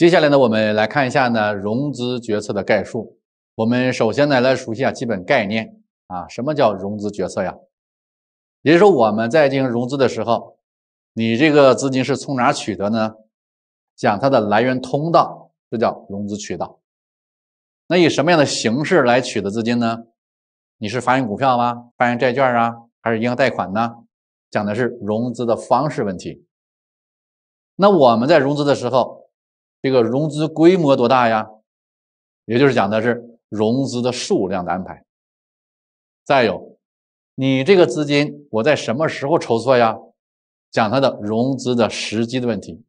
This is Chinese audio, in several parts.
接下来呢，我们来看一下呢融资决策的概述。我们首先呢来熟悉一下基本概念啊，什么叫融资决策呀？也就是说我们在进行融资的时候，你这个资金是从哪取得呢？讲它的来源通道，这叫融资渠道。那以什么样的形式来取得资金呢？你是发行股票吗？发行债券啊，还是银行贷款呢？讲的是融资的方式问题。那我们在融资的时候。这个融资规模多大呀？也就是讲的是融资的数量的安排。再有，你这个资金我在什么时候筹措呀？讲它的融资的时机的问题。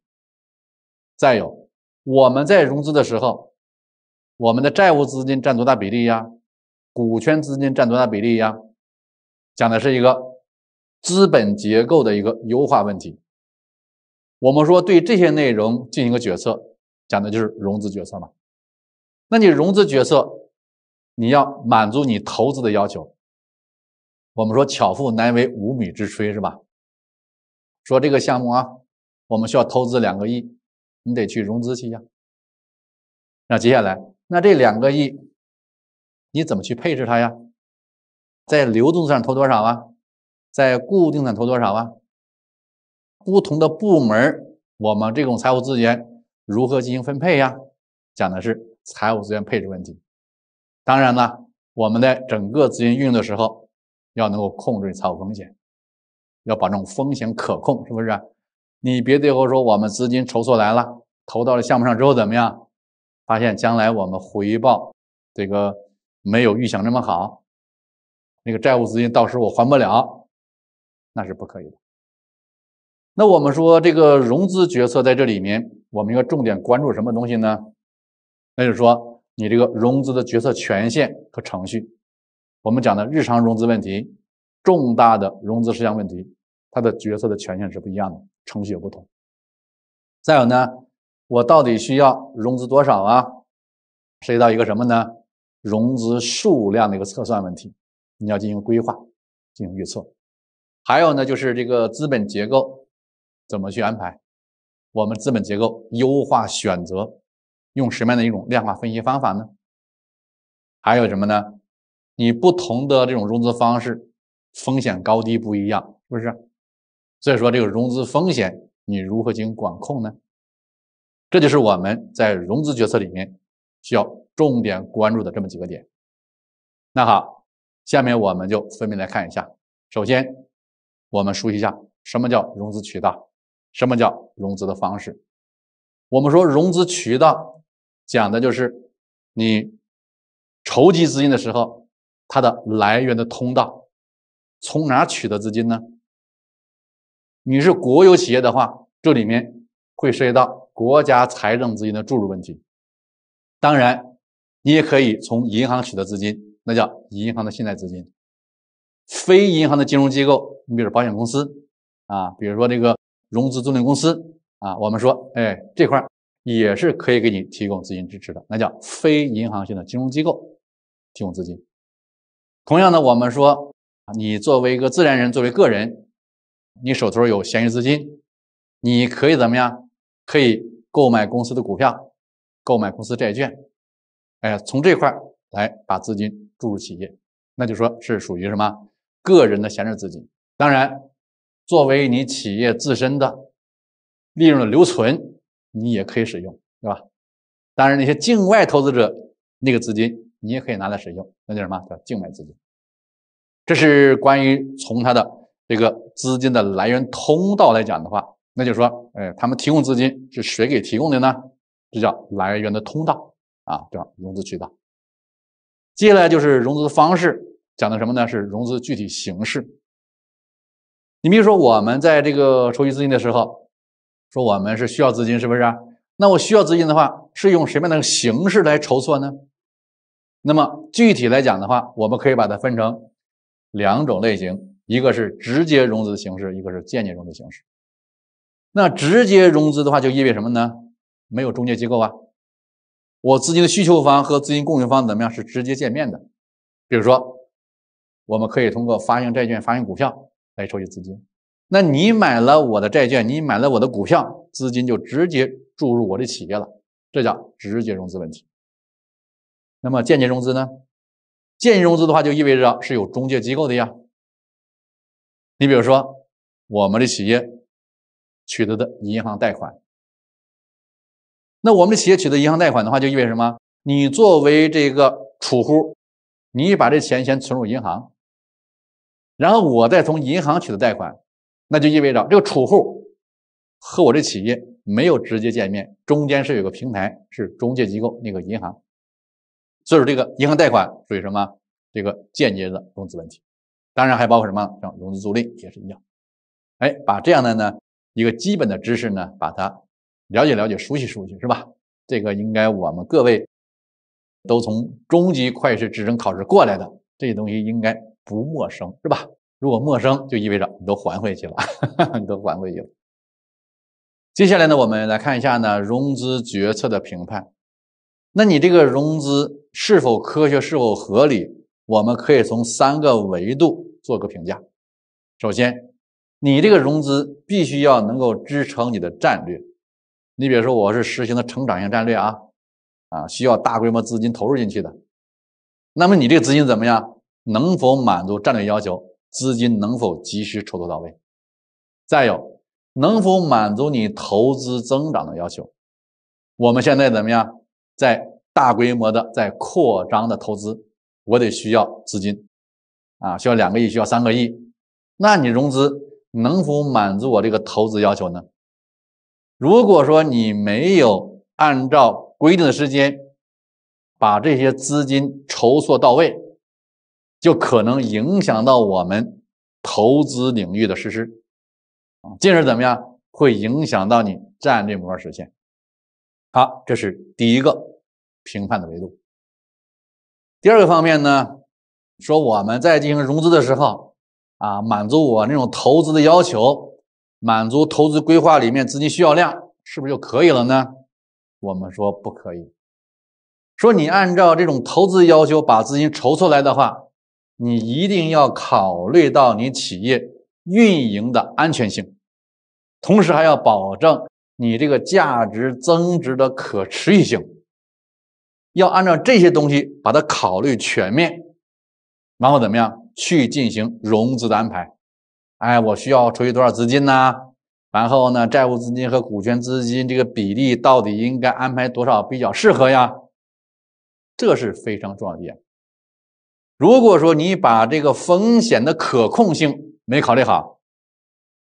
再有，我们在融资的时候，我们的债务资金占多大比例呀？股权资金占多大比例呀？讲的是一个资本结构的一个优化问题。我们说对这些内容进行一个决策。讲的就是融资决策嘛，那你融资决策，你要满足你投资的要求。我们说巧妇难为无米之炊是吧？说这个项目啊，我们需要投资两个亿，你得去融资去呀。那接下来，那这两个亿，你怎么去配置它呀？在流动上投多少啊？在固定资产投多少啊？不同的部门，我们这种财务资源。如何进行分配呀？讲的是财务资源配置问题。当然了，我们在整个资金运用的时候，要能够控制财务风险，要保证风险可控，是不是？你别最后说我们资金筹措来了，投到了项目上之后怎么样？发现将来我们回报这个没有预想那么好，那个债务资金到时我还不了，那是不可以的。那我们说这个融资决策在这里面。我们应该重点关注什么东西呢？那就是说，你这个融资的决策权限和程序，我们讲的日常融资问题，重大的融资事项问题，它的决策的权限是不一样的，程序也不同。再有呢，我到底需要融资多少啊？涉及到一个什么呢？融资数量的一个测算问题，你要进行规划，进行预测。还有呢，就是这个资本结构怎么去安排？我们资本结构优化选择用什么样的一种量化分析方法呢？还有什么呢？你不同的这种融资方式风险高低不一样，是不是？所以说这个融资风险你如何进行管控呢？这就是我们在融资决策里面需要重点关注的这么几个点。那好，下面我们就分别来看一下。首先，我们熟悉一下什么叫融资渠道。什么叫融资的方式？我们说融资渠道，讲的就是你筹集资金的时候，它的来源的通道，从哪取得资金呢？你是国有企业的话，这里面会涉及到国家财政资金的注入问题。当然，你也可以从银行取得资金，那叫银行的信贷资金。非银行的金融机构，你比如保险公司啊，比如说这个。融资租赁公司啊，我们说，哎，这块也是可以给你提供资金支持的，那叫非银行性的金融机构提供资金。同样呢，我们说，你作为一个自然人，作为个人，你手头有闲余资金，你可以怎么样？可以购买公司的股票，购买公司债券，哎，从这块来把资金注入企业，那就说是属于什么个人的闲置资金。当然。作为你企业自身的利润的留存，你也可以使用，对吧？当然，那些境外投资者那个资金，你也可以拿来使用，那叫什么叫境外资金？这是关于从它的这个资金的来源通道来讲的话，那就说，哎，他们提供资金是谁给提供的呢？这叫来源的通道啊，叫融资渠道。接下来就是融资方式，讲的什么呢？是融资具体形式。你比如说，我们在这个筹集资金的时候，说我们是需要资金，是不是？那我需要资金的话，是用什么样的形式来筹措呢？那么具体来讲的话，我们可以把它分成两种类型：一个是直接融资的形式，一个是间接融资形式。那直接融资的话，就意味什么呢？没有中介机构啊，我资金的需求方和资金供应方怎么样是直接见面的？比如说，我们可以通过发行债券、发行股票。来筹集资金，那你买了我的债券，你买了我的股票，资金就直接注入我的企业了，这叫直接融资问题。那么间接融资呢？间接融资的话，就意味着是有中介机构的呀。你比如说，我们的企业取得的银行贷款，那我们企业取得银行贷款的话，就意味着什么？你作为这个储户，你把这钱先存入银行。然后我再从银行取的贷款，那就意味着这个储户和我这企业没有直接见面，中间是有个平台，是中介机构那个银行，所以说这个银行贷款属于什么？这个间接的融资问题，当然还包括什么？像融资租赁也是一样，哎，把这样的呢一个基本的知识呢，把它了解了解，熟悉熟悉，是吧？这个应该我们各位都从中级会计师职称考试过来的，这些东西应该。不陌生是吧？如果陌生，就意味着你都还回去了，你都还回去了。接下来呢，我们来看一下呢融资决策的评判。那你这个融资是否科学、是否合理，我们可以从三个维度做个评价。首先，你这个融资必须要能够支撑你的战略。你比如说，我是实行的成长型战略啊，啊，需要大规模资金投入进去的。那么你这个资金怎么样？能否满足战略要求？资金能否及时筹措到位？再有，能否满足你投资增长的要求？我们现在怎么样？在大规模的在扩张的投资，我得需要资金，啊，需要两个亿，需要三个亿。那你融资能否满足我这个投资要求呢？如果说你没有按照规定的时间把这些资金筹措到位，就可能影响到我们投资领域的实施，啊，进而怎么样会影响到你战略目标实现。好，这是第一个评判的维度。第二个方面呢，说我们在进行融资的时候，啊，满足我那种投资的要求，满足投资规划里面资金需要量，是不是就可以了呢？我们说不可以。说你按照这种投资要求把资金筹出来的话。你一定要考虑到你企业运营的安全性，同时还要保证你这个价值增值的可持续性。要按照这些东西把它考虑全面，然后怎么样去进行融资的安排？哎，我需要筹集多少资金呢？然后呢，债务资金和股权资金这个比例到底应该安排多少比较适合呀？这是非常重要的点。如果说你把这个风险的可控性没考虑好，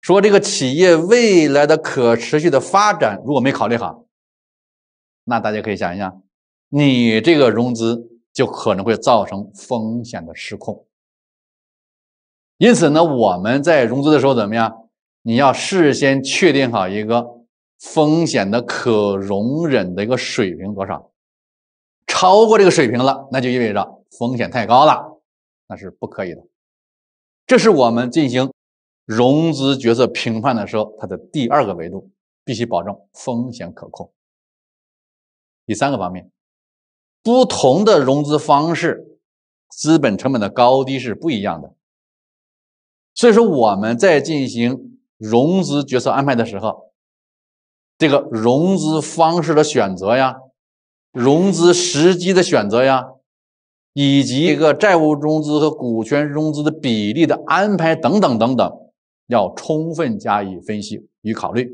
说这个企业未来的可持续的发展如果没考虑好，那大家可以想一想，你这个融资就可能会造成风险的失控。因此呢，我们在融资的时候怎么样？你要事先确定好一个风险的可容忍的一个水平多少，超过这个水平了，那就意味着。风险太高了，那是不可以的。这是我们进行融资决策评判的时候，它的第二个维度必须保证风险可控。第三个方面，不同的融资方式，资本成本的高低是不一样的。所以说我们在进行融资决策安排的时候，这个融资方式的选择呀，融资时机的选择呀。以及一个债务融资和股权融资的比例的安排等等等等，要充分加以分析与考虑，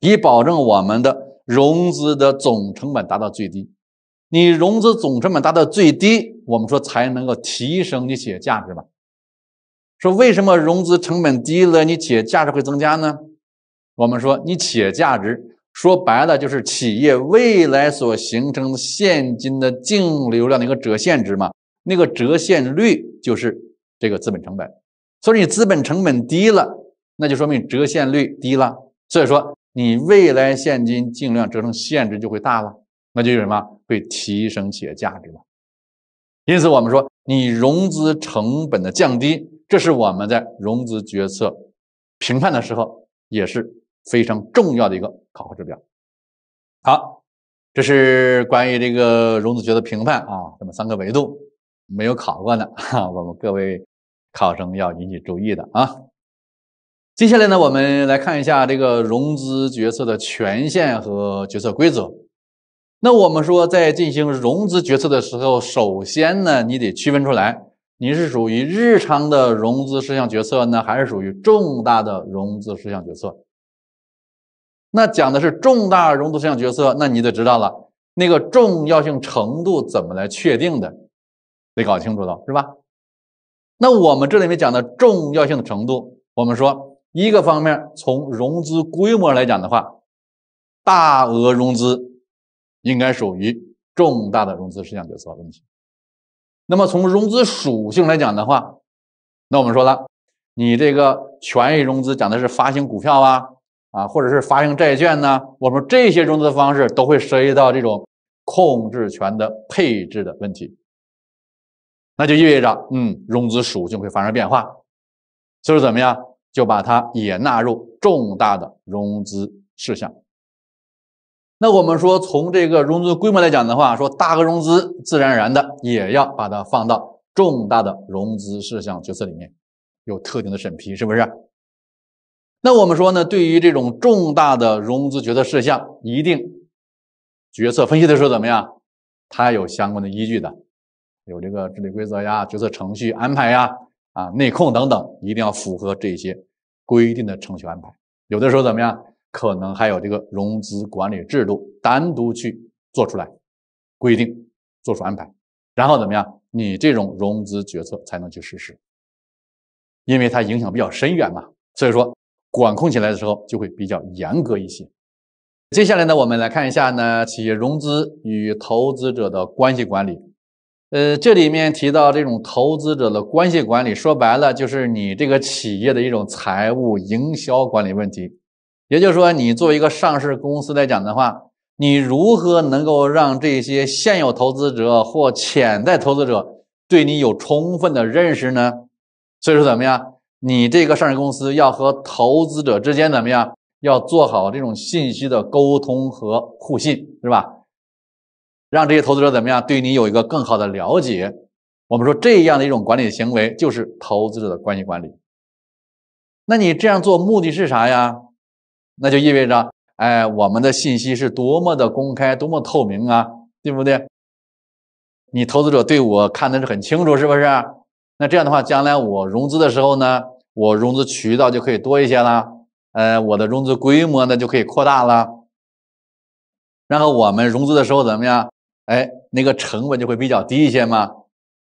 以保证我们的融资的总成本达到最低。你融资总成本达到最低，我们说才能够提升你企业价值吧？说为什么融资成本低了，你企业价值会增加呢？我们说你企业价值。说白了就是企业未来所形成现金的净流量的一个折现值嘛，那个折现率就是这个资本成本。所以你资本成本低了，那就说明折现率低了，所以说你未来现金净量折成现值就会大了，那就有什么会提升企业价值嘛。因此我们说你融资成本的降低，这是我们在融资决策评判的时候也是。非常重要的一个考核指标。好，这是关于这个融资决策评判啊，这么三个维度没有考过的，哈，我们各位考生要引起注意的啊。接下来呢，我们来看一下这个融资决策的权限和决策规则。那我们说，在进行融资决策的时候，首先呢，你得区分出来，你是属于日常的融资事项决策呢，还是属于重大的融资事项决策。那讲的是重大融资事项决策，那你得知道了那个重要性程度怎么来确定的，得搞清楚了，是吧？那我们这里面讲的重要性的程度，我们说一个方面从融资规模来讲的话，大额融资应该属于重大的融资事项决策问题。那么从融资属性来讲的话，那我们说了，你这个权益融资讲的是发行股票啊。啊，或者是发行债券呢？我们这些融资方式都会涉及到这种控制权的配置的问题，那就意味着，嗯，融资属性会发生变化，所以怎么样，就把它也纳入重大的融资事项。那我们说，从这个融资规模来讲的话，说大额融资自然而然的也要把它放到重大的融资事项决策里面，有特定的审批，是不是？那我们说呢，对于这种重大的融资决策事项，一定决策分析的时候怎么样？它有相关的依据的，有这个治理规则呀、决策程序安排呀、啊内控等等，一定要符合这些规定的程序安排。有的时候怎么样？可能还有这个融资管理制度单独去做出来规定，做出安排，然后怎么样？你这种融资决策才能去实施，因为它影响比较深远嘛。所以说。管控起来的时候就会比较严格一些。接下来呢，我们来看一下呢企业融资与投资者的关系管理。呃，这里面提到这种投资者的关系管理，说白了就是你这个企业的一种财务营销管理问题。也就是说，你作为一个上市公司来讲的话，你如何能够让这些现有投资者或潜在投资者对你有充分的认识呢？所以说怎么样？你这个上市公司要和投资者之间怎么样？要做好这种信息的沟通和互信，是吧？让这些投资者怎么样？对你有一个更好的了解。我们说这样的一种管理行为就是投资者的关系管理。那你这样做目的是啥呀？那就意味着，哎，我们的信息是多么的公开、多么透明啊，对不对？你投资者对我看的是很清楚，是不是？那这样的话，将来我融资的时候呢？我融资渠道就可以多一些了，呃，我的融资规模呢就可以扩大了，然后我们融资的时候怎么样？哎，那个成本就会比较低一些嘛。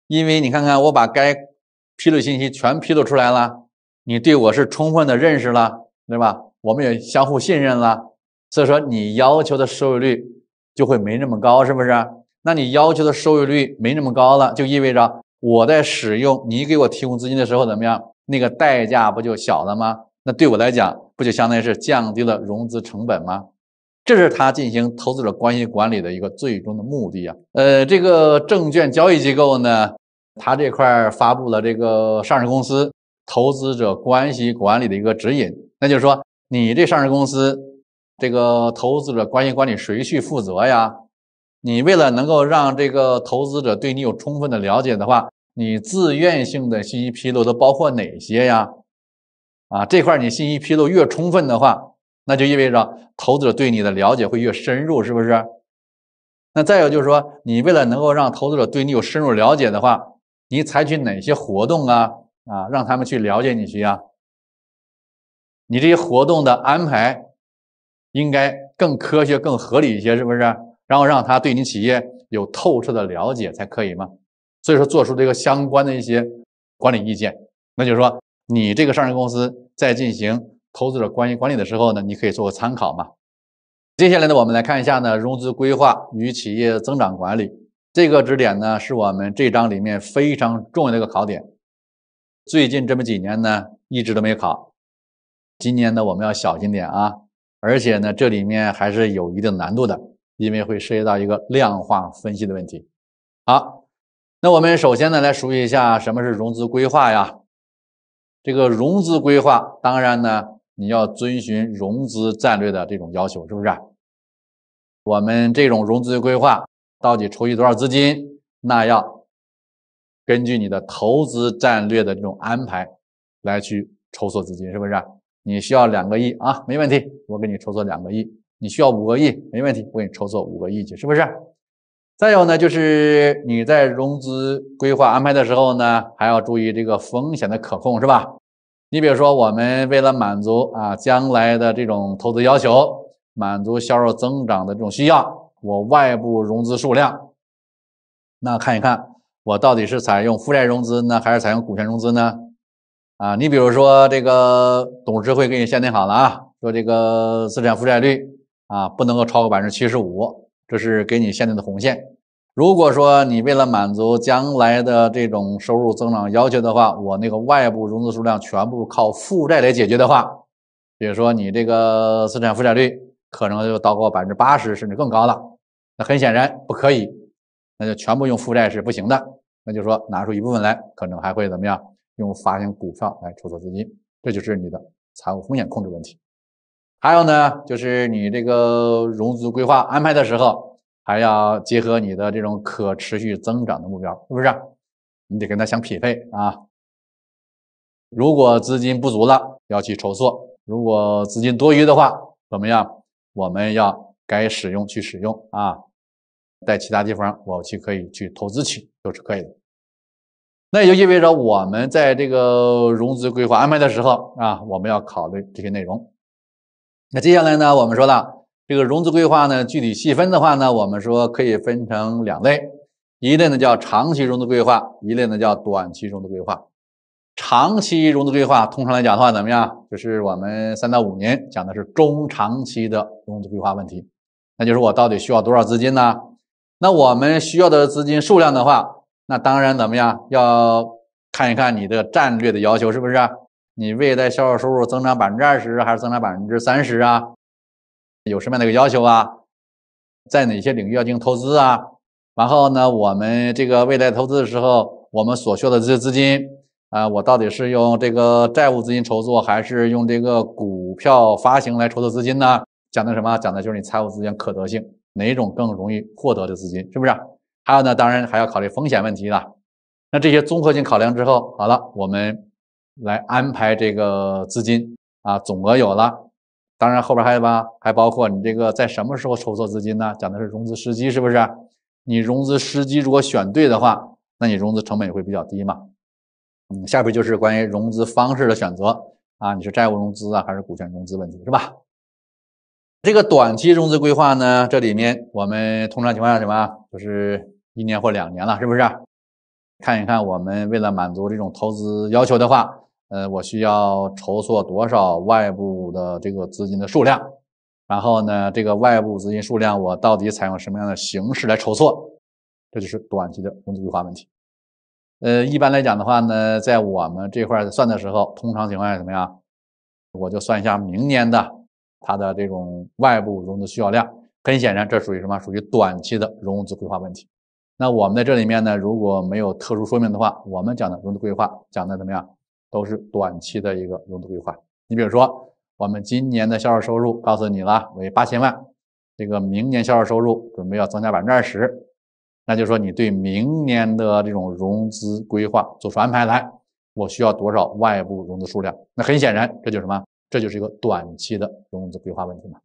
因为你看看，我把该披露信息全披露出来了，你对我是充分的认识了，对吧？我们也相互信任了，所以说你要求的收益率就会没那么高，是不是？那你要求的收益率没那么高了，就意味着我在使用你给我提供资金的时候怎么样？那个代价不就小了吗？那对我来讲，不就相当于是降低了融资成本吗？这是他进行投资者关系管理的一个最终的目的啊。呃，这个证券交易机构呢，他这块发布了这个上市公司投资者关系管理的一个指引，那就是说，你这上市公司这个投资者关系管理谁去负责呀？你为了能够让这个投资者对你有充分的了解的话。你自愿性的信息披露都包括哪些呀？啊，这块你信息披露越充分的话，那就意味着投资者对你的了解会越深入，是不是？那再有就是说，你为了能够让投资者对你有深入了解的话，你采取哪些活动啊？啊，让他们去了解你去呀？你这些活动的安排应该更科学、更合理一些，是不是？然后让他对你企业有透彻的了解才可以吗？所以说，做出这个相关的一些管理意见，那就是说，你这个上市公司在进行投资者关系管理的时候呢，你可以做个参考嘛。接下来呢，我们来看一下呢，融资规划与企业增长管理这个知识点呢，是我们这章里面非常重要的一个考点。最近这么几年呢，一直都没考，今年呢，我们要小心点啊。而且呢，这里面还是有一定难度的，因为会涉及到一个量化分析的问题。好。那我们首先呢，来熟悉一下什么是融资规划呀？这个融资规划，当然呢，你要遵循融资战略的这种要求，是不是？我们这种融资规划到底筹集多少资金？那要根据你的投资战略的这种安排来去筹措资金，是不是？你需要两个亿啊，没问题，我给你筹措两个亿；你需要五个亿，没问题，我给你筹措五个亿去，是不是？再有呢，就是你在融资规划安排的时候呢，还要注意这个风险的可控，是吧？你比如说，我们为了满足啊将来的这种投资要求，满足销售增长的这种需要，我外部融资数量，那看一看我到底是采用负债融资呢，还是采用股权融资呢？啊，你比如说这个董事会给你限定好了啊，说这个资产负债率啊不能够超过百分之七十五。就是给你限定的红线。如果说你为了满足将来的这种收入增长要求的话，我那个外部融资数量全部靠负债来解决的话，比如说你这个资产负债率可能就到过百分之八十甚至更高了，那很显然不可以。那就全部用负债是不行的，那就说拿出一部分来，可能还会怎么样？用发行股票来筹措资金，这就是你的财务风险控制问题。还有呢，就是你这个融资规划安排的时候，还要结合你的这种可持续增长的目标，是不是？你得跟它相匹配啊。如果资金不足了，要去筹措；如果资金多余的话，怎么样？我们要该使用去使用啊。在其他地方，我去可以去投资去，都是可以的。那也就意味着，我们在这个融资规划安排的时候啊，我们要考虑这些内容。那接下来呢，我们说到这个融资规划呢，具体细分的话呢，我们说可以分成两类，一类呢叫长期融资规划，一类呢叫短期融资规划。长期融资规划通常来讲的话怎么样？就是我们三到五年讲的是中长期的融资规划问题，那就是我到底需要多少资金呢？那我们需要的资金数量的话，那当然怎么样？要看一看你的战略的要求是不是？你未来销售收入增长百分之二十还是增长百分之三十啊？有什么样的一个要求啊？在哪些领域要进行投资啊？然后呢，我们这个未来投资的时候，我们所需要的这些资金啊，我到底是用这个债务资金筹措，还是用这个股票发行来筹措资金呢？讲的什么？讲的就是你财务资源可得性，哪种更容易获得的资金，是不是？还有呢，当然还要考虑风险问题了。那这些综合性考量之后，好了，我们。来安排这个资金啊，总额有了，当然后边还有吧，还包括你这个在什么时候筹措资金呢？讲的是融资时机，是不是？你融资时机如果选对的话，那你融资成本也会比较低嘛？嗯，下边就是关于融资方式的选择啊，你是债务融资啊还是股权融资问题，是吧？这个短期融资规划呢，这里面我们通常情况下什么，就是一年或两年了，是不是？看一看我们为了满足这种投资要求的话。呃，我需要筹措多少外部的这个资金的数量？然后呢，这个外部资金数量我到底采用什么样的形式来筹措？这就是短期的融资规划问题。呃，一般来讲的话呢，在我们这块算的时候，通常情况下怎么样？我就算一下明年的它的这种外部融资需要量。很显然，这属于什么？属于短期的融资规划问题。那我们在这里面呢，如果没有特殊说明的话，我们讲的融资规划讲的怎么样？都是短期的一个融资规划。你比如说，我们今年的销售收入告诉你了为八千万，这个明年销售收入准备要增加百分之二十，那就说你对明年的这种融资规划做出安排来，我需要多少外部融资数量？那很显然，这就是什么？这就是一个短期的融资规划问题嘛。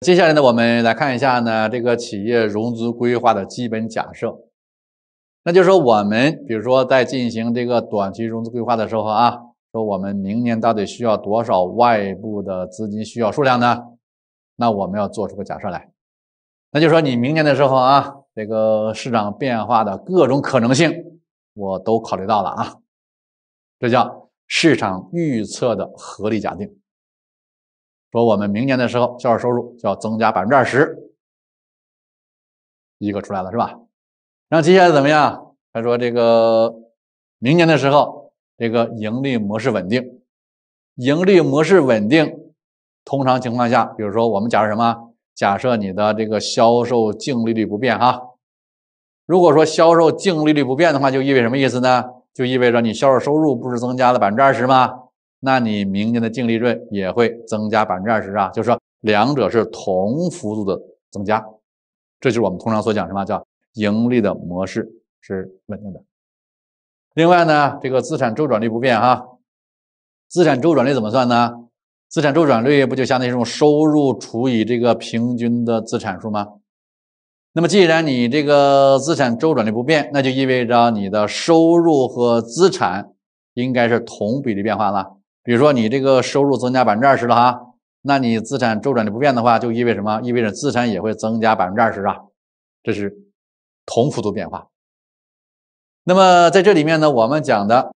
接下来呢，我们来看一下呢这个企业融资规划的基本假设。那就是说，我们比如说在进行这个短期融资规划的时候啊，说我们明年到底需要多少外部的资金需要数量呢？那我们要做出个假设来。那就是说，你明年的时候啊，这个市场变化的各种可能性我都考虑到了啊，这叫市场预测的合理假定。说我们明年的时候，销售收入就要增加百分之二十，一个出来了是吧？然后接下来怎么样？他说：“这个明年的时候，这个盈利模式稳定，盈利模式稳定。通常情况下，比如说我们假设什么？假设你的这个销售净利率不变，哈。如果说销售净利率不变的话，就意味着什么意思呢？就意味着你销售收入不是增加了百分之二十吗？那你明年的净利润也会增加百分之二十啊。就是说两者是同幅度的增加，这就是我们通常所讲什么叫。”盈利的模式是稳定的。另外呢，这个资产周转率不变哈。资产周转率怎么算呢？资产周转率不就相当于用收入除以这个平均的资产数吗？那么既然你这个资产周转率不变，那就意味着你的收入和资产应该是同比例变化了。比如说你这个收入增加百分之二十了哈，那你资产周转率不变的话，就意味着什么？意味着资产也会增加百分之二十啊。这是。同幅度变化。那么在这里面呢，我们讲的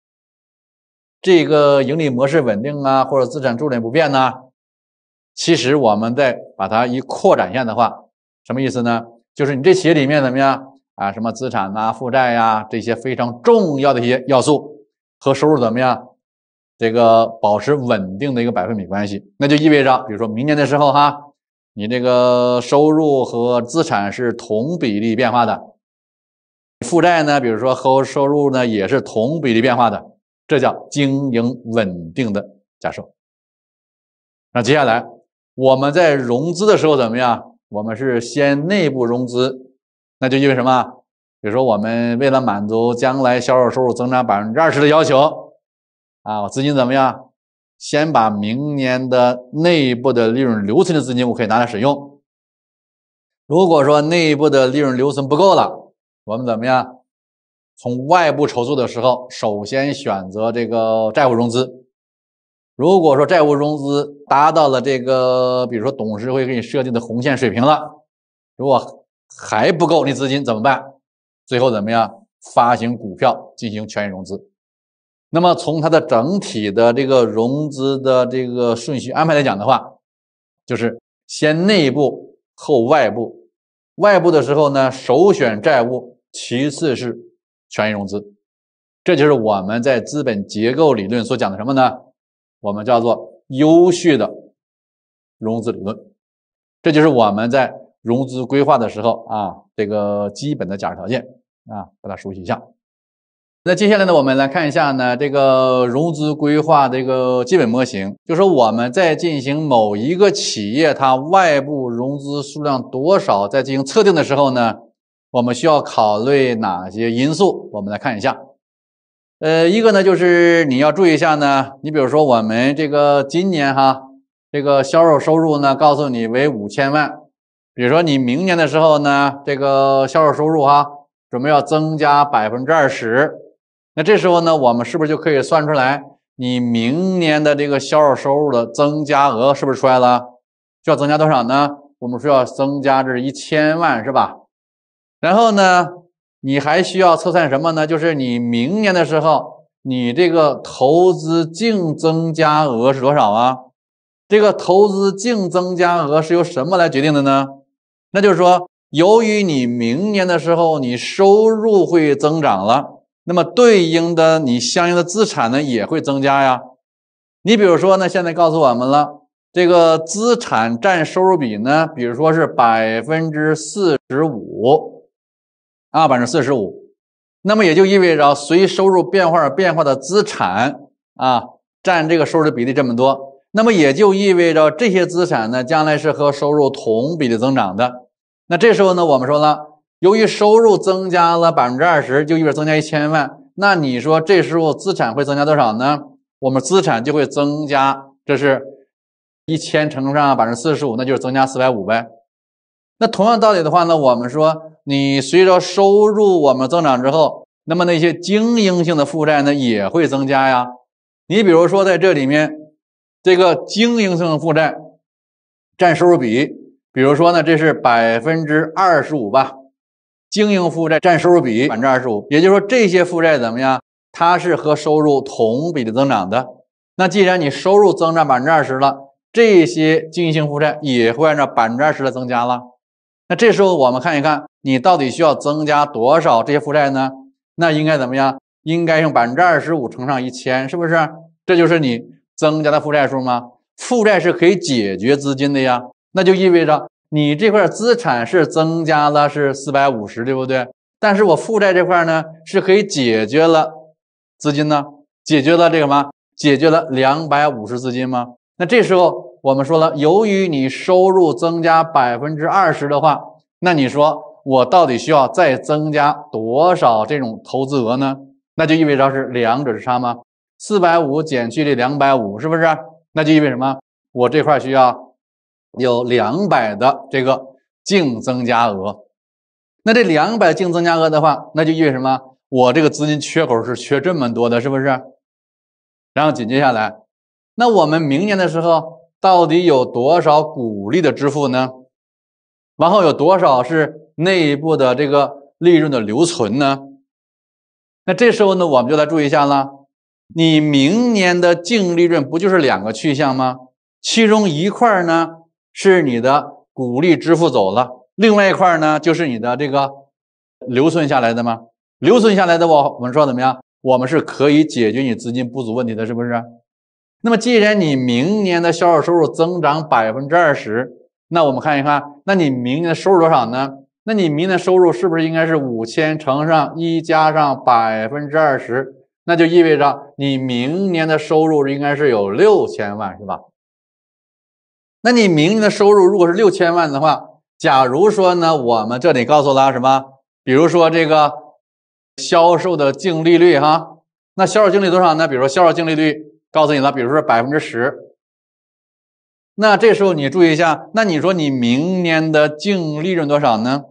这个盈利模式稳定啊，或者资产重点不变呢，其实我们再把它一扩展一下的话，什么意思呢？就是你这企业里面怎么样啊？什么资产啊、负债呀这些非常重要的一些要素和收入怎么样，这个保持稳定的一个百分比关系，那就意味着，比如说明年的时候哈，你这个收入和资产是同比例变化的。负债呢，比如说和收入呢，也是同比例变化的，这叫经营稳定的假设。那接下来我们在融资的时候怎么样？我们是先内部融资，那就意味什么？比如说我们为了满足将来销售收入增长百分之二十的要求，啊，我资金怎么样？先把明年的内部的利润留存的资金，我可以拿来使用。如果说内部的利润留存不够了，我们怎么样从外部筹资的时候，首先选择这个债务融资。如果说债务融资达到了这个，比如说董事会给你设定的红线水平了，如果还不够，那资金怎么办？最后怎么样发行股票进行权益融资？那么从它的整体的这个融资的这个顺序安排来讲的话，就是先内部后外部。外部的时候呢，首选债务。其次是权益融资，这就是我们在资本结构理论所讲的什么呢？我们叫做优序的融资理论，这就是我们在融资规划的时候啊，这个基本的假设条件啊，把它熟悉一下。那接下来呢，我们来看一下呢，这个融资规划的一个基本模型，就是我们在进行某一个企业它外部融资数量多少，在进行测定的时候呢？我们需要考虑哪些因素？我们来看一下。呃，一个呢就是你要注意一下呢，你比如说我们这个今年哈，这个销售收入呢，告诉你为五千万。比如说你明年的时候呢，这个销售收入哈，准备要增加百分之二十。那这时候呢，我们是不是就可以算出来你明年的这个销售收入的增加额是不是出来了？需要增加多少呢？我们说要增加这一千万，是吧？然后呢，你还需要测算什么呢？就是你明年的时候，你这个投资净增加额是多少啊？这个投资净增加额是由什么来决定的呢？那就是说，由于你明年的时候，你收入会增长了，那么对应的你相应的资产呢也会增加呀。你比如说呢，现在告诉我们了，这个资产占收入比呢，比如说是百分之四十五。啊，百分之四十五，那么也就意味着随收入变化而变化的资产啊，占这个收入的比例这么多，那么也就意味着这些资产呢，将来是和收入同比例增长的。那这时候呢，我们说了，由于收入增加了百分之二十，就意味着增加一千万，那你说这时候资产会增加多少呢？我们资产就会增加，这是一千乘上百分之四十五，那就是增加四百五呗。那同样道理的话呢，我们说。你随着收入我们增长之后，那么那些经营性的负债呢也会增加呀。你比如说在这里面，这个经营性的负债占收入比，比如说呢这是百分之二十五吧，经营负债占收入比百分之二十五，也就是说这些负债怎么样，它是和收入同比的增长的。那既然你收入增长百分之二十了，这些经营性负债也会按照百分之二十的增加了。那这时候我们看一看，你到底需要增加多少这些负债呢？那应该怎么样？应该用百分之二十五乘上一千，是不是？这就是你增加的负债数吗？负债是可以解决资金的呀。那就意味着你这块资产是增加了是四百五十，对不对？但是我负债这块呢，是可以解决了资金呢？解决了这个吗？解决了两百五十资金吗？那这时候我们说了，由于你收入增加百分之二十的话，那你说我到底需要再增加多少这种投资额呢？那就意味着是两者之差吗？四百五减去这两百五，是不是？那就意味什么？我这块需要有两百的这个净增加额。那这两百净增加额的话，那就意味什么？我这个资金缺口是缺这么多的，是不是？然后紧接下来。那我们明年的时候，到底有多少股利的支付呢？然后有多少是内部的这个利润的留存呢？那这时候呢，我们就来注意一下了。你明年的净利润不就是两个去向吗？其中一块呢是你的股利支付走了，另外一块呢就是你的这个留存下来的。吗？留存下来的，我我们说怎么样？我们是可以解决你资金不足问题的，是不是？那么，既然你明年的销售收入增长百分之二十，那我们看一看，那你明年的收入多少呢？那你明年的收入是不是应该是五千乘上一加上百分之二十？那就意味着你明年的收入应该是有六千万，是吧？那你明年的收入如果是六千万的话，假如说呢，我们这里告诉他什么？比如说这个销售的净利率哈，那销售净利多少呢？比如说销售净利率。告诉你了，比如说百分之十，那这时候你注意一下，那你说你明年的净利润多少呢？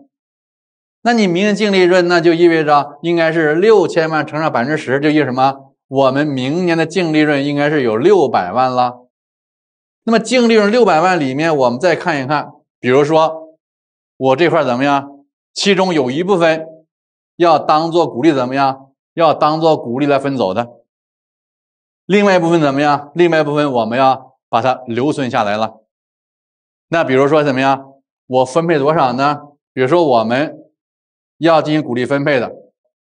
那你明年净利润，那就意味着应该是六千万乘上百分之十，就意味什么？我们明年的净利润应该是有六百万了。那么净利润六百万里面，我们再看一看，比如说我这块怎么样？其中有一部分要当做股利怎么样？要当做股利来分走的。另外一部分怎么样？另外一部分我们要把它留存下来了。那比如说怎么样？我分配多少呢？比如说我们要进行股利分配的，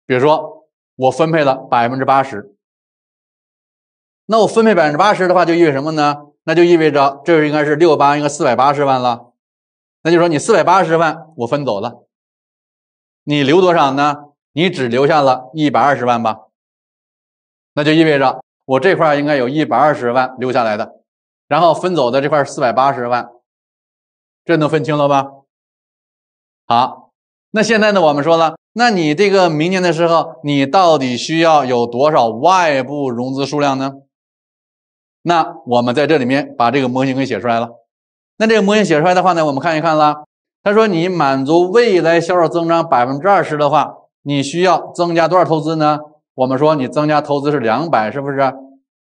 比如说我分配了百分之八十。那我分配百分之八十的话，就意味着什么呢？那就意味着这应该是六八，应该四百八十万了。那就说你四百八十万我分走了，你留多少呢？你只留下了一百二十万吧。那就意味着。我这块应该有120万留下来的，然后分走的这块四百480万，这能分清了吧？好，那现在呢，我们说了，那你这个明年的时候，你到底需要有多少外部融资数量呢？那我们在这里面把这个模型给写出来了。那这个模型写出来的话呢，我们看一看啦。他说你满足未来销售增长百分之二十的话，你需要增加多少投资呢？我们说你增加投资是两百，是不是？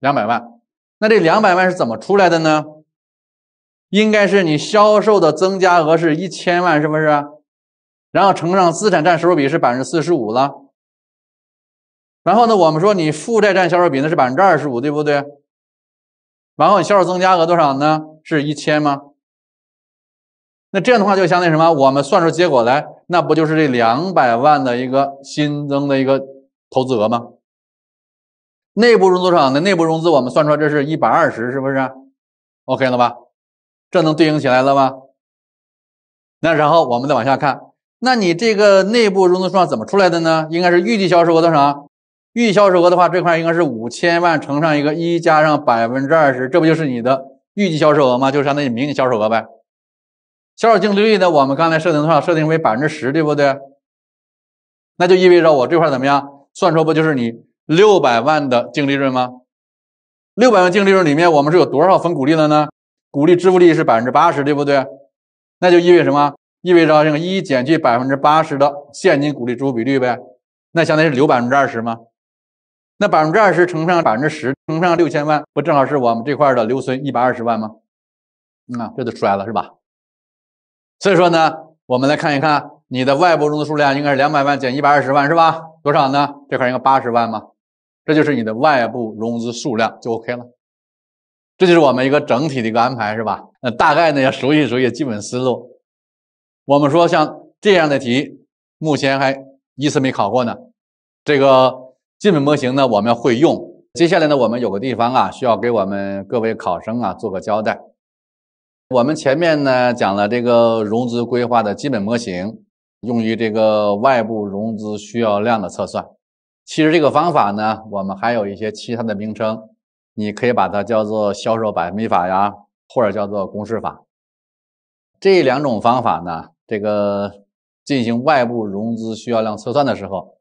两百万？那这两百万是怎么出来的呢？应该是你销售的增加额是一千万，是不是？然后乘上资产占收入比是百分之四十五了。然后呢，我们说你负债占销售比那是百分之二十五，对不对？然后你销售增加额多少呢？是一千吗？那这样的话就相当于什么？我们算出结果来，那不就是这两百万的一个新增的一个？投资额吗？内部融资少的内部融资，我们算出来这是一百二十，是不是？OK 了吧？这能对应起来了吗？那然后我们再往下看，那你这个内部融资数量怎么出来的呢？应该是预计销售额多少？预计销售额的话，这块应该是五千万乘上一个一加上百分之二十，这不就是你的预计销售额吗？就相当于明年销售额呗。销售净利率呢？我们刚才设定少？设定为百分之十，对不对？那就意味着我这块怎么样？算出来不就是你六百万的净利润吗？六百万净利润里面，我们是有多少分股利的呢？股利支付率是百分之八十，对不对？那就意味着什么？意味着这个一减去百分之八十的现金股利支付比率呗。那相当于是留百分之二十吗？那百分之二十乘上百分之十，乘上六千万，不正好是我们这块的留存一百二十万吗？啊，这就出来了，是吧？所以说呢，我们来看一看。你的外部融资数量应该是两百万减一百二十万是吧？多少呢？这块应该八十万吗？这就是你的外部融资数量，就 OK 了。这就是我们一个整体的一个安排，是吧？那大概呢要熟悉熟悉基本思路。我们说像这样的题，目前还一次没考过呢。这个基本模型呢我们会用。接下来呢我们有个地方啊需要给我们各位考生啊做个交代。我们前面呢讲了这个融资规划的基本模型。用于这个外部融资需要量的测算，其实这个方法呢，我们还有一些其他的名称，你可以把它叫做销售百分比法呀，或者叫做公式法。这两种方法呢，这个进行外部融资需要量测算的时候，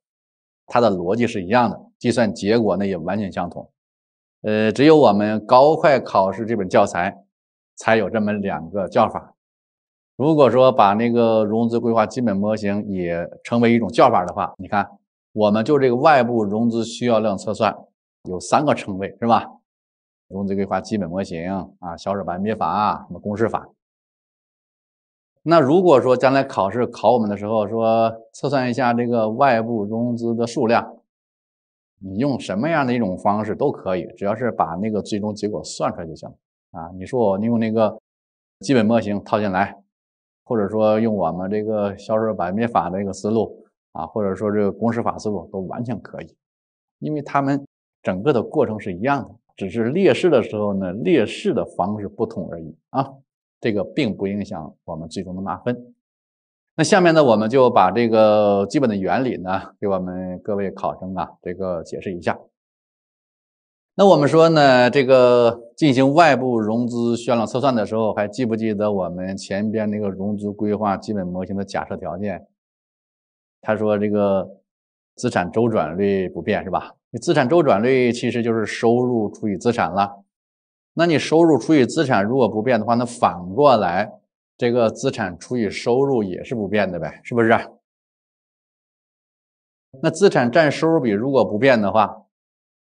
它的逻辑是一样的，计算结果呢也完全相同。呃，只有我们高会考试这本教材才有这么两个叫法。如果说把那个融资规划基本模型也成为一种叫法的话，你看，我们就这个外部融资需要量测算有三个称谓是吧？融资规划基本模型啊，小手板比法什么公式法。那如果说将来考试考我们的时候，说测算一下这个外部融资的数量，你用什么样的一种方式都可以，只要是把那个最终结果算出来就行了啊。你说我用那个基本模型套进来。或者说用我们这个销售百分法的一个思路啊，或者说这个公式法思路都完全可以，因为他们整个的过程是一样的，只是列式的时候呢列式的方式不同而已啊，这个并不影响我们最终的拿分。那下面呢我们就把这个基本的原理呢给我们各位考生啊这个解释一下。那我们说呢，这个进行外部融资宣要测算的时候，还记不记得我们前边那个融资规划基本模型的假设条件？他说这个资产周转率不变是吧？你资产周转率其实就是收入除以资产了。那你收入除以资产如果不变的话，那反过来这个资产除以收入也是不变的呗，是不是？那资产占收入比如果不变的话。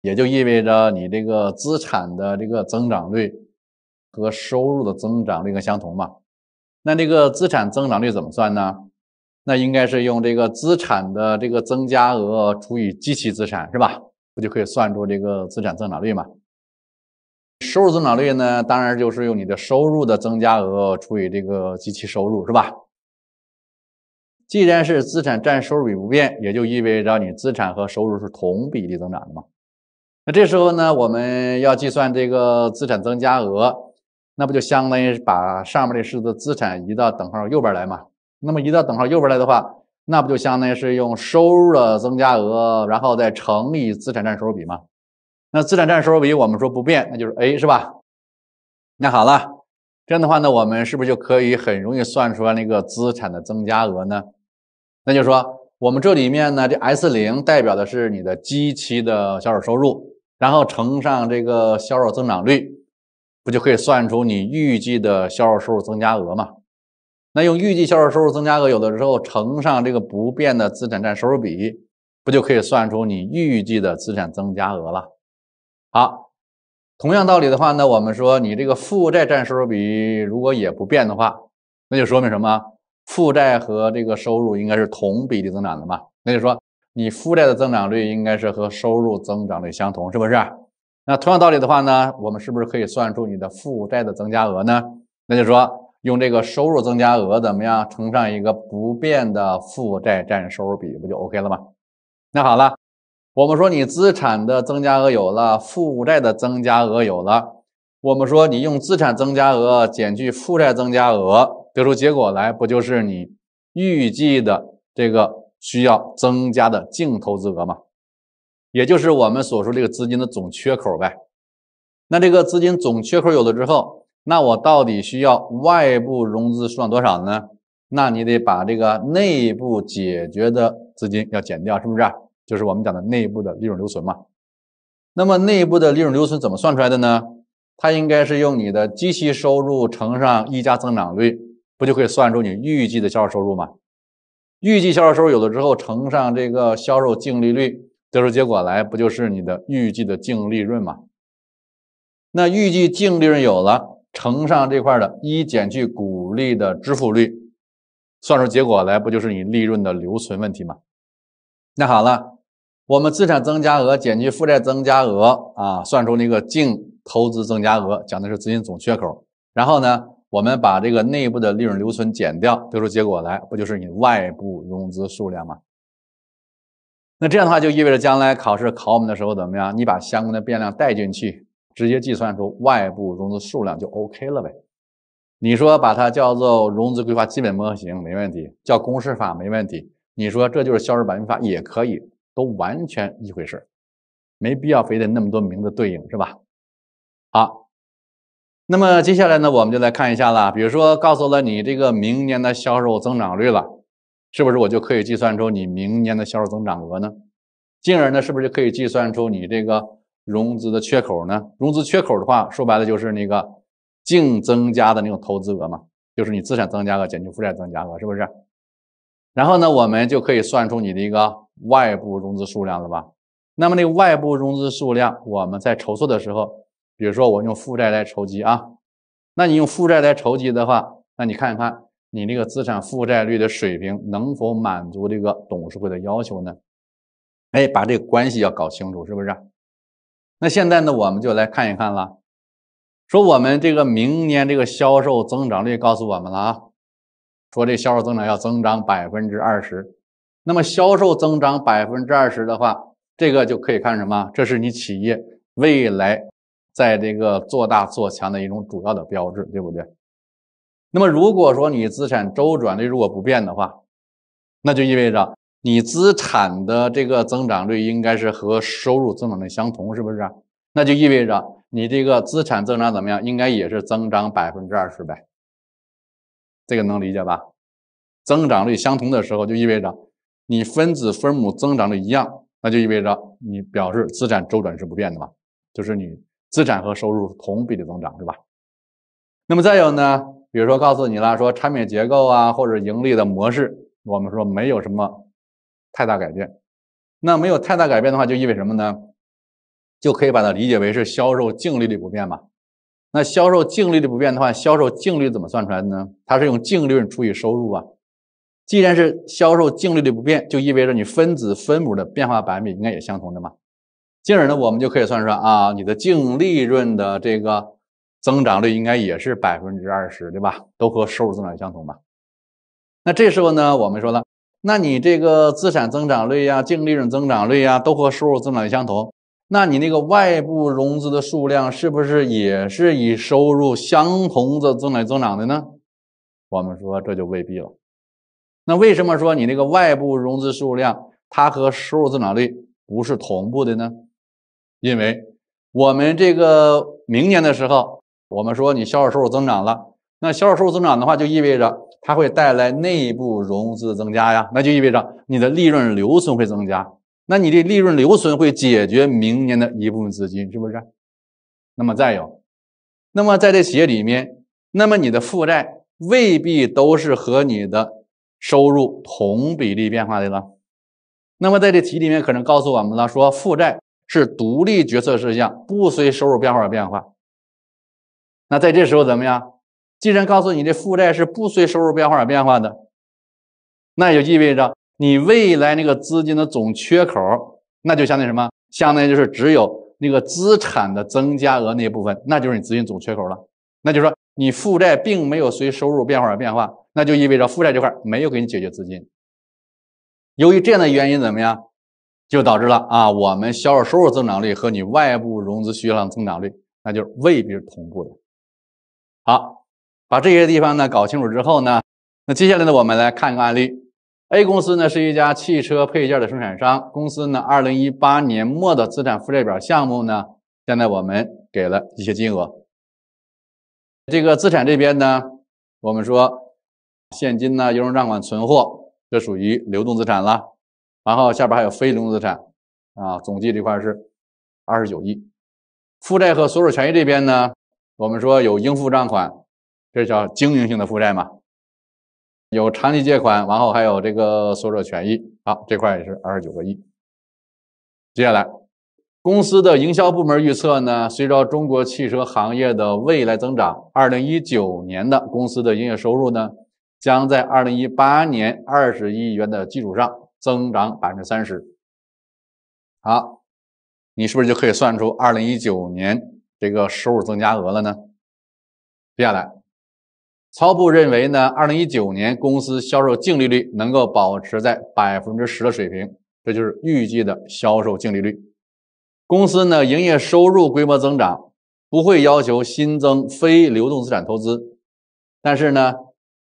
也就意味着你这个资产的这个增长率和收入的增长率相同嘛？那这个资产增长率怎么算呢？那应该是用这个资产的这个增加额除以基期资产，是吧？不就可以算出这个资产增长率嘛？收入增长率呢？当然就是用你的收入的增加额除以这个基期收入，是吧？既然是资产占收入比不变，也就意味着你资产和收入是同比例增长的嘛？那这时候呢，我们要计算这个资产增加额，那不就相当于把上面的式子资产移到等号右边来嘛？那么移到等号右边来的话，那不就相当于是用收入的增加额，然后再乘以资产占收入比嘛？那资产占收入比我们说不变，那就是 A 是吧？那好了，这样的话呢，我们是不是就可以很容易算出来那个资产的增加额呢？那就说我们这里面呢，这 S 零代表的是你的基期的销售收入。然后乘上这个销售增长率，不就可以算出你预计的销售收入增加额嘛？那用预计销售收入增加额，有的时候乘上这个不变的资产占收入比，不就可以算出你预计的资产增加额了？好，同样道理的话呢，我们说你这个负债占收入比如果也不变的话，那就说明什么？负债和这个收入应该是同比例增长的嘛？那就说。你负债的增长率应该是和收入增长率相同，是不是？那同样道理的话呢，我们是不是可以算出你的负债的增加额呢？那就说用这个收入增加额怎么样乘上一个不变的负债占收入比，不就 OK 了吗？那好了，我们说你资产的增加额有了，负债的增加额有了，我们说你用资产增加额减去负债增加额，得出结果来，不就是你预计的这个？需要增加的净投资额嘛，也就是我们所说这个资金的总缺口呗。那这个资金总缺口有了之后，那我到底需要外部融资数量多少呢？那你得把这个内部解决的资金要减掉，是不是？就是我们讲的内部的利润留存嘛。那么内部的利润留存怎么算出来的呢？它应该是用你的基期收入乘上一加增长率，不就可以算出你预计的销售收入吗？预计销售收入有了之后，乘上这个销售净利率，得出结果来，不就是你的预计的净利润吗？那预计净利润有了，乘上这块的一减去股利的支付率，算出结果来，不就是你利润的留存问题吗？那好了，我们资产增加额减去负债增加额，啊，算出那个净投资增加额，讲的是资金总缺口。然后呢？我们把这个内部的利润留存减掉，得出结果来，不就是你外部融资数量吗？那这样的话，就意味着将来考试考我们的时候怎么样？你把相关的变量带进去，直接计算出外部融资数量就 OK 了呗。你说把它叫做融资规划基本模型没问题，叫公式法没问题。你说这就是销售百分法也可以，都完全一回事没必要非得那么多名字对应是吧？好。那么接下来呢，我们就来看一下了。比如说，告诉了你这个明年的销售增长率了，是不是我就可以计算出你明年的销售增长额呢？进而呢，是不是就可以计算出你这个融资的缺口呢？融资缺口的话，说白了就是那个净增加的那种投资额嘛，就是你资产增加额减去负债增加额，是不是？然后呢，我们就可以算出你的一个外部融资数量了吧？那么那个外部融资数量，我们在筹措的时候。比如说，我用负债来筹集啊，那你用负债来筹集的话，那你看一看你这个资产负债率的水平能否满足这个董事会的要求呢？哎，把这个关系要搞清楚，是不是？那现在呢，我们就来看一看了，说我们这个明年这个销售增长率告诉我们了啊，说这销售增长要增长百分之二十，那么销售增长百分之二十的话，这个就可以看什么？这是你企业未来。在这个做大做强的一种主要的标志，对不对？那么如果说你资产周转率如果不变的话，那就意味着你资产的这个增长率应该是和收入增长率相同，是不是？那就意味着你这个资产增长怎么样，应该也是增长百分之二十呗。这个能理解吧？增长率相同的时候，就意味着你分子分母增长的一样，那就意味着你表示资产周转是不变的嘛，就是你。资产和收入同比的增长，对吧？那么再有呢？比如说告诉你了，说产品结构啊，或者盈利的模式，我们说没有什么太大改变。那没有太大改变的话，就意味着什么呢？就可以把它理解为是销售净利率不变嘛。那销售净利率不变的话，销售净率怎么算出来的呢？它是用净利润除以收入啊。既然是销售净利率不变，就意味着你分子分母的变化百分比应该也相同的嘛。进而呢，我们就可以算算啊，你的净利润的这个增长率应该也是百分之二十，对吧？都和收入增长率相同吧？那这时候呢，我们说了，那你这个资产增长率呀、净利润增长率呀，都和收入增长率相同，那你那个外部融资的数量是不是也是以收入相同的增长增长的呢？我们说这就未必了。那为什么说你那个外部融资数量它和收入增长率不是同步的呢？因为我们这个明年的时候，我们说你销售收入增长了，那销售收入增长的话，就意味着它会带来内部融资增加呀，那就意味着你的利润留存会增加，那你这利润留存会解决明年的一部分资金，是不是？那么再有，那么在这企业里面，那么你的负债未必都是和你的收入同比例变化的了。那么在这题里面可能告诉我们了，说负债。是独立决策事项，不随收入变化而变化。那在这时候怎么样？既然告诉你这负债是不随收入变化而变化的，那就意味着你未来那个资金的总缺口，那就相当于什么？相当于就是只有那个资产的增加额那部分，那就是你资金总缺口了。那就说你负债并没有随收入变化而变化，那就意味着负债这块没有给你解决资金。由于这样的原因怎么样？就导致了啊，我们销售收入增长率和你外部融资需要量增长率，那就未必是同步的。好，把这些地方呢搞清楚之后呢，那接下来呢，我们来看一个案例。A 公司呢是一家汽车配件的生产商，公司呢二零一八年末的资产负债表项目呢，现在我们给了一些金额。这个资产这边呢，我们说现金呢、应行账款、存货，这属于流动资产了。然后下边还有非流动资产，啊，总计这块是二十九亿。负债和所有权益这边呢，我们说有应付账款，这叫经营性的负债嘛，有长期借款，然后还有这个所有权益，好，这块也是二十九个亿。接下来，公司的营销部门预测呢，随着中国汽车行业的未来增长，二零一九年的公司的营业收入呢，将在二零一八年二十亿元的基础上。增长百分之三十，好，你是不是就可以算出二零一九年这个收入增加额了呢？接下来，曹布认为呢，二零一九年公司销售净利率能够保持在百分之十的水平，这就是预计的销售净利率。公司呢，营业收入规模增长不会要求新增非流动资产投资，但是呢，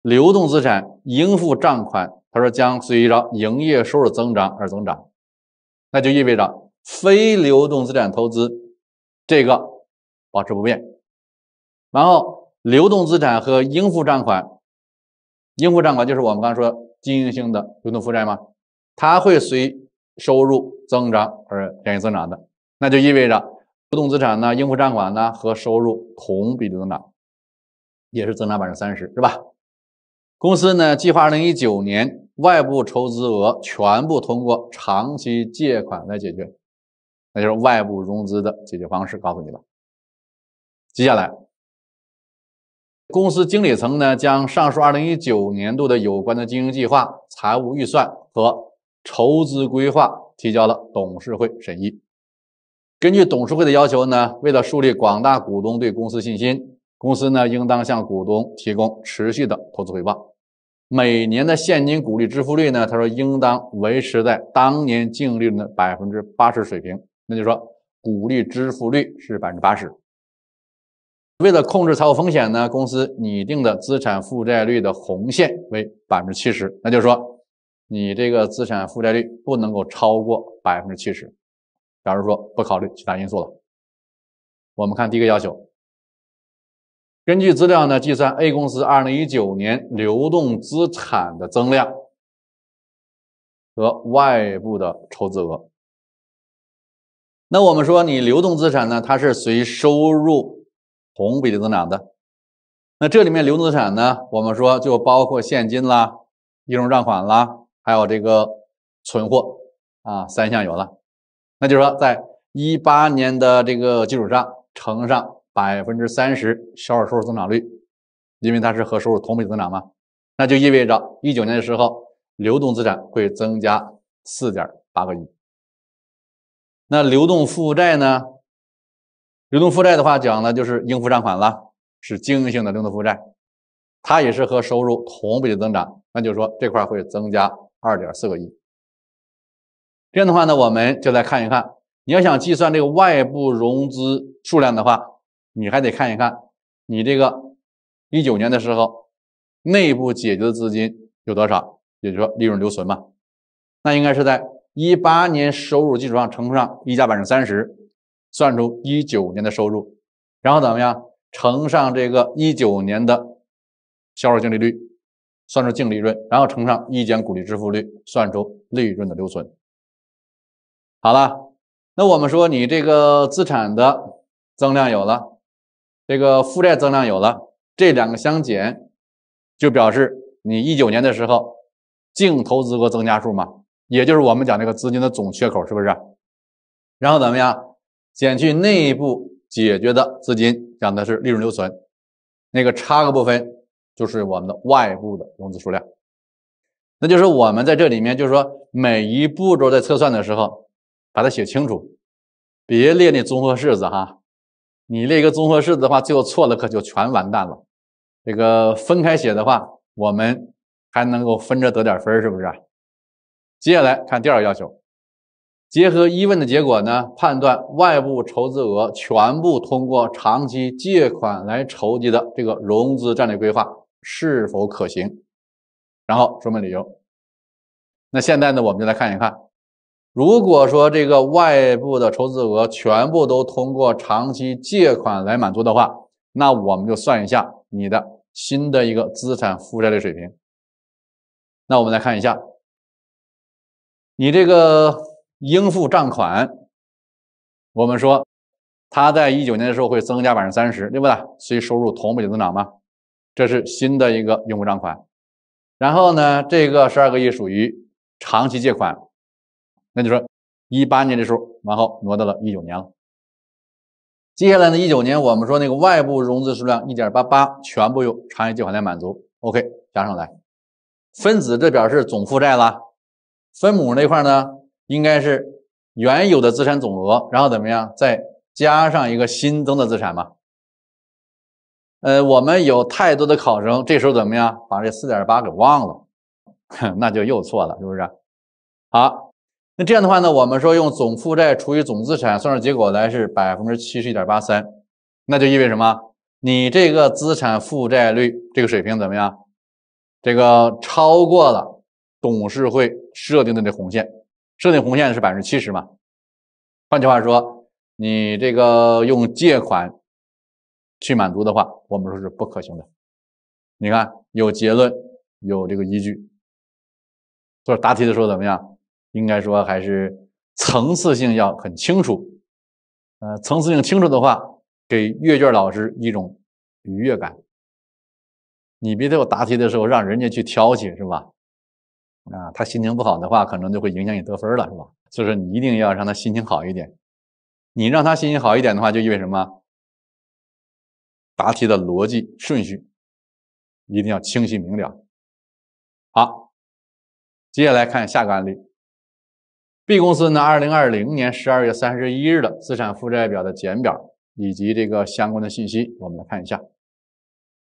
流动资产应付账款。他说将随着营业收入增长而增长，那就意味着非流动资产投资这个保持不变，然后流动资产和应付账款，应付账款就是我们刚才说经营性的流动负债吗？它会随收入增长而连续增长的，那就意味着流动资产呢、应付账款呢和收入同比增长，也是增长百分之三十，是吧？公司呢计划二零一九年。外部筹资额全部通过长期借款来解决，那就是外部融资的解决方式，告诉你了。接下来，公司经理层呢将上述二零一九年度的有关的经营计划、财务预算和筹资规划提交了董事会审议。根据董事会的要求呢，为了树立广大股东对公司信心，公司呢应当向股东提供持续的投资回报。每年的现金股利支付率呢？他说应当维持在当年净利润的百分之八十水平。那就是说，股利支付率是百分之八十。为了控制财务风险呢，公司拟定的资产负债率的红线为百分之七十。那就是说，你这个资产负债率不能够超过百分之七十。假如说不考虑其他因素了，我们看第一个要求。根据资料呢，计算 A 公司2019年流动资产的增量和外部的筹资额。那我们说，你流动资产呢，它是随收入同比例增长的。那这里面流动资产呢，我们说就包括现金啦、应收账款啦，还有这个存货啊，三项有了。那就是说，在18年的这个基础上乘上。百分之三十销售收入增长率，因为它是和收入同比增长嘛，那就意味着一九年的时候，流动资产会增加四点八个亿。那流动负债呢？流动负债的话，讲的就是应付账款了，是经营性的流动负债，它也是和收入同比的增长，那就说这块会增加二点四个亿。这样的话呢，我们就来看一看，你要想计算这个外部融资数量的话。你还得看一看，你这个一九年的时候内部解决的资金有多少，也就是说利润留存嘛？那应该是在一八年收入基础上乘上一加百分之三十，算出一九年的收入，然后怎么样乘上这个一九年的销售净利率，算出净利润，然后乘上一减股利支付率，算出利润的留存。好了，那我们说你这个资产的增量有了。这个负债增量有了，这两个相减，就表示你一九年的时候净投资额增加数嘛，也就是我们讲这个资金的总缺口，是不是？然后怎么样减去内部解决的资金，讲的是利润留存，那个差额部分就是我们的外部的融资数量。那就是我们在这里面，就是说每一步骤在测算的时候，把它写清楚，别列那综合式子哈。你列一个综合式子的话，最后错了可就全完蛋了。这个分开写的话，我们还能够分着得点分，是不是？接下来看第二个要求，结合一问的结果呢，判断外部筹资额全部通过长期借款来筹集的这个融资战略规划是否可行，然后说明理由。那现在呢，我们就来看一看。如果说这个外部的筹资额全部都通过长期借款来满足的话，那我们就算一下你的新的一个资产负债率水平。那我们来看一下，你这个应付账款，我们说它在一九年的时候会增加百分之三十，对不对？所以收入同比增长嘛，这是新的一个应付账款。然后呢，这个十二个亿属于长期借款。那就说，一八年的时候，往后挪到了一九年了。接下来呢，一九年我们说那个外部融资数量一点八八，全部由长期借款来满足。OK，加上来，分子这表示总负债了，分母那块呢，应该是原有的资产总额，然后怎么样，再加上一个新增的资产嘛。呃，我们有太多的考生这时候怎么样，把这四点八给忘了，那就又错了，是不是？好。那这样的话呢，我们说用总负债除以总资产，算出结果来是百分之七十一点八三，那就意味什么？你这个资产负债率这个水平怎么样？这个超过了董事会设定的那红线，设定红线是百分之七十嘛？换句话说，你这个用借款去满足的话，我们说是不可行的。你看，有结论，有这个依据，就是答题的时候怎么样？应该说还是层次性要很清楚，呃，层次性清楚的话，给阅卷老师一种愉悦感。你别在我答题的时候让人家去挑去，是吧？啊，他心情不好的话，可能就会影响你得分了，是吧？所以说你一定要让他心情好一点。你让他心情好一点的话，就意味着什么？答题的逻辑顺序一定要清晰明了。好，接下来看下个案例。B 公司呢？二零二零年十二月三十一日的资产负债表的简表以及这个相关的信息，我们来看一下。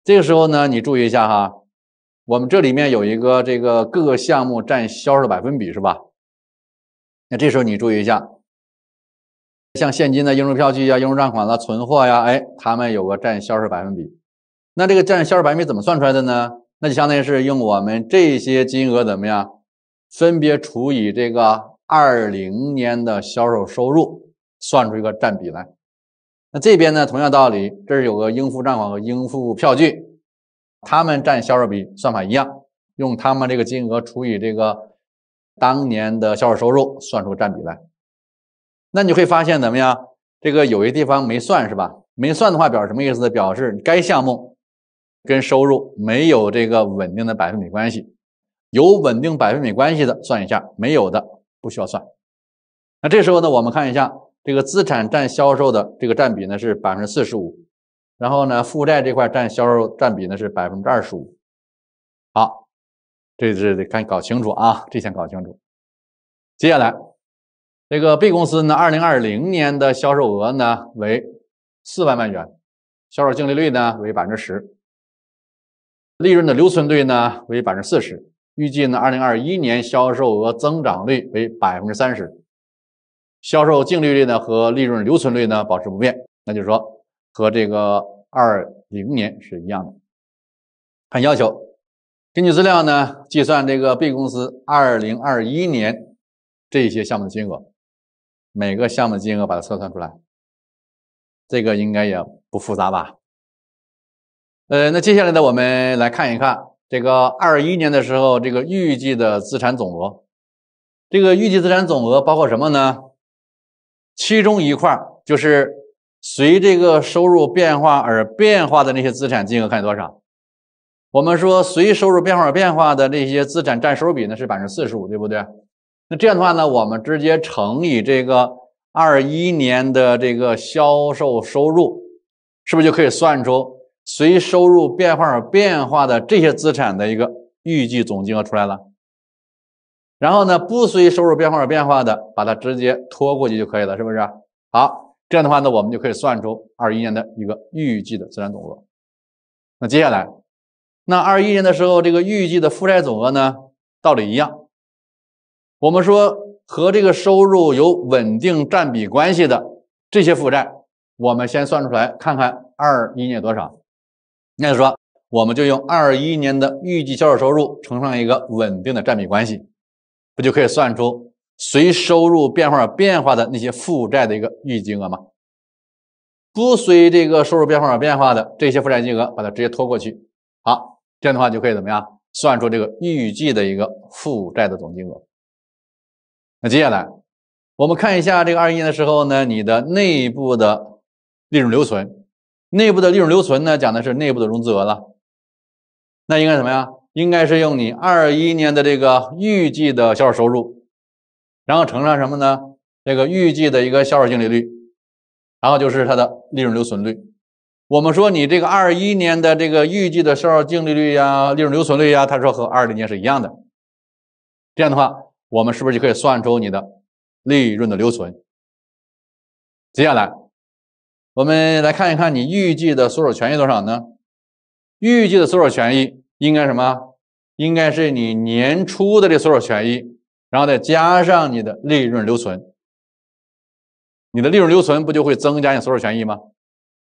这个时候呢，你注意一下哈，我们这里面有一个这个各个项目占销售百分比是吧？那这时候你注意一下，像现金的、应收票据啊、应收账款了、存货呀，哎，他们有个占销售百分比。那这个占销售百分比怎么算出来的呢？那就相当于是用我们这些金额怎么样，分别除以这个。二零年的销售收入算出一个占比来，那这边呢，同样道理，这是有个应付账款和应付票据，他们占销售比算法一样，用他们这个金额除以这个当年的销售收入算出占比来。那你会发现怎么样？这个有些地方没算是吧？没算的话表示什么意思？表示该项目跟收入没有这个稳定的百分比关系，有稳定百分比关系的算一下，没有的。不需要算，那这时候呢，我们看一下这个资产占销售的这个占比呢是百分之四十五，然后呢负债这块占销售占比呢是百分之二十五。好，这是得看搞清楚啊，这先搞清楚。接下来，这个 B 公司呢，二零二零年的销售额呢为四万万元，销售净利率呢为百分之十，利润的留存率呢为百分之四十。预计呢，二零二一年销售额增长率为百分之三十，销售净利率呢和利润留存率呢保持不变，那就是说和这个二零年是一样的。看要求，根据资料呢计算这个 B 公司二零二一年这些项目的金额，每个项目金额把它测算出来，这个应该也不复杂吧？呃，那接下来呢，我们来看一看。这个二一年的时候，这个预计的资产总额，这个预计资产总额包括什么呢？其中一块就是随这个收入变化而变化的那些资产金额，看有多少。我们说随收入变化而变化的那些资产占收入比呢是百分之四十五，对不对？那这样的话呢，我们直接乘以这个二一年的这个销售收入，是不是就可以算出？随收入变化而变化的这些资产的一个预计总金额出来了，然后呢，不随收入变化而变化的，把它直接拖过去就可以了，是不是？好，这样的话呢，我们就可以算出二一年的一个预计的资产总额。那接下来，那二一年的时候，这个预计的负债总额呢，道理一样，我们说和这个收入有稳定占比关系的这些负债，我们先算出来，看看二一年多少。那就说，我们就用二一年的预计销售收入乘上一个稳定的占比关系，不就可以算出随收入变化而变化的那些负债的一个预计金额吗？不随这个收入变化而变化的这些负债金额，把它直接拖过去。好，这样的话就可以怎么样算出这个预计的一个负债的总金额？那接下来我们看一下这个二一年的时候呢，你的内部的利润留存。内部的利润留存呢，讲的是内部的融资额了，那应该什么呀？应该是用你二一年的这个预计的销售收入，然后乘上什么呢？这个预计的一个销售净利率，然后就是它的利润留存率。我们说你这个二一年的这个预计的销售净利率呀，利润留存率呀，他说和二零年是一样的，这样的话，我们是不是就可以算出你的利润的留存？接下来。我们来看一看你预计的所有权益多少呢？预计的所有权益应该什么？应该是你年初的这所有权益，然后再加上你的利润留存。你的利润留存不就会增加你所有权益吗？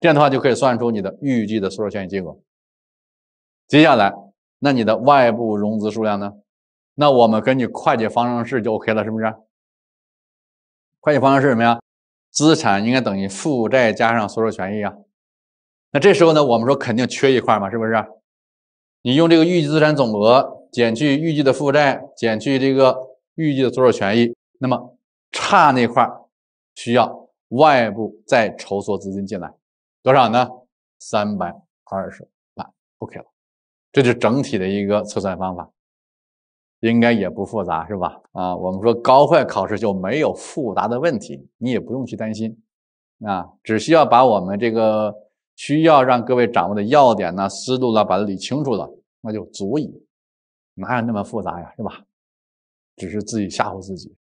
这样的话就可以算出你的预计的所有权益金额。接下来，那你的外部融资数量呢？那我们根据会计方程式就 OK 了，是不是？会计方程式什么呀？资产应该等于负债加上所有权益啊，那这时候呢，我们说肯定缺一块嘛，是不是？你用这个预计资产总额减去预计的负债，减去这个预计的所有权益，那么差那块需要外部再筹措资金进来，多少呢？三百二十万，OK 了，这是整体的一个测算方法。应该也不复杂，是吧？啊，我们说高会考试就没有复杂的问题，你也不用去担心，啊，只需要把我们这个需要让各位掌握的要点呢、思路呢，把它理清楚了，那就足以，哪有那么复杂呀，是吧？只是自己吓唬自己。